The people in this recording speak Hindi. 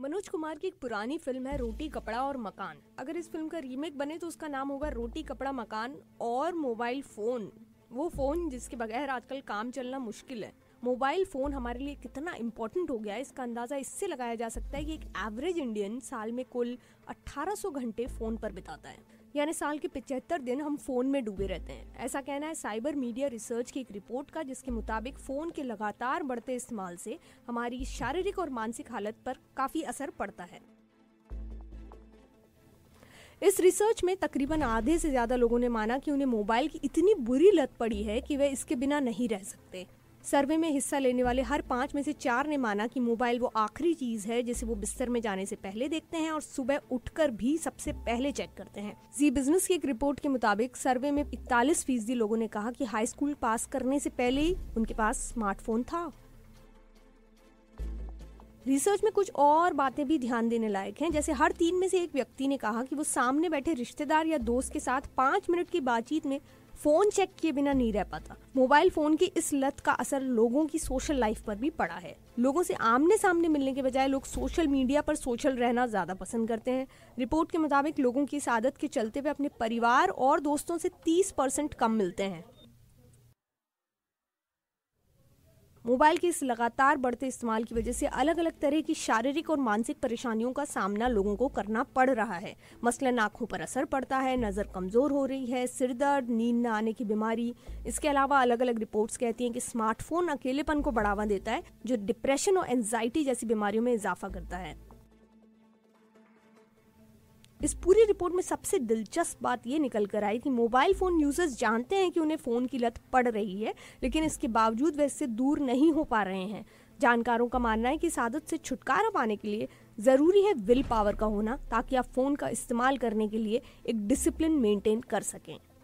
मनोज कुमार की एक पुरानी फिल्म है रोटी कपड़ा और मकान अगर इस फिल्म का रीमेक बने तो उसका नाम होगा रोटी कपड़ा मकान और मोबाइल फोन वो फोन जिसके बगैर आजकल काम चलना मुश्किल है मोबाइल फ़ोन हमारे लिए कितना इम्पोर्टेंट हो गया है इसका अंदाज़ा इससे लगाया जा सकता है कि एक एवरेज इंडियन साल में कुल 1800 घंटे फ़ोन पर बिताता है यानी साल के पिचहत्तर दिन हम फ़ोन में डूबे रहते हैं ऐसा कहना है साइबर मीडिया रिसर्च की एक रिपोर्ट का जिसके मुताबिक फ़ोन के लगातार बढ़ते इस्तेमाल से हमारी शारीरिक और मानसिक हालत पर काफ़ी असर पड़ता है इस रिसर्च में तकरीबन आधे से ज़्यादा लोगों ने माना कि उन्हें मोबाइल की इतनी बुरी लत पड़ी है कि वे इसके बिना नहीं रह सकते सर्वे में हिस्सा लेने वाले हर पाँच में से चार ने माना कि मोबाइल वो आखिरी चीज़ है जिसे वो बिस्तर में जाने से पहले देखते हैं और सुबह उठकर भी सबसे पहले चेक करते हैं जी बिजनेस की एक रिपोर्ट के मुताबिक सर्वे में इकतालीस फीसदी लोगों ने कहा कि हाई स्कूल पास करने से पहले ही उनके पास स्मार्टफोन था रिसर्च में कुछ और बातें भी ध्यान देने लायक हैं जैसे हर तीन में से एक व्यक्ति ने कहा कि वो सामने बैठे रिश्तेदार या दोस्त के साथ पाँच मिनट की बातचीत में फोन चेक किए बिना नहीं रह पाता मोबाइल फोन की इस लत का असर लोगों की सोशल लाइफ पर भी पड़ा है लोगों से आमने सामने मिलने के बजाय लोग सोशल मीडिया पर सोशल रहना ज्यादा पसंद करते हैं रिपोर्ट के मुताबिक लोगों की इस आदत के चलते वे अपने परिवार और दोस्तों से 30 परसेंट कम मिलते हैं मोबाइल के इस लगातार बढ़ते इस्तेमाल की वजह से अलग अलग तरह की शारीरिक और मानसिक परेशानियों का सामना लोगों को करना पड़ रहा है मसलन आंखों पर असर पड़ता है नज़र कमज़ोर हो रही है सिर दर्द नींद न आने की बीमारी इसके अलावा अलग अलग रिपोर्ट्स कहती हैं कि स्मार्टफोन अकेलेपन को बढ़ावा देता है जो डिप्रेशन और एनजाइटी जैसी बीमारियों में इजाफा करता है इस पूरी रिपोर्ट में सबसे दिलचस्प बात यह निकल कर आई कि मोबाइल फ़ोन यूज़र्स जानते हैं कि उन्हें फ़ोन की लत पड़ रही है लेकिन इसके बावजूद वे इससे दूर नहीं हो पा रहे हैं जानकारों का मानना है कि इस आदत से छुटकारा पाने के लिए ज़रूरी है विल पावर का होना ताकि आप फ़ोन का इस्तेमाल करने के लिए एक डिसिप्लिन मेंटेन कर सकें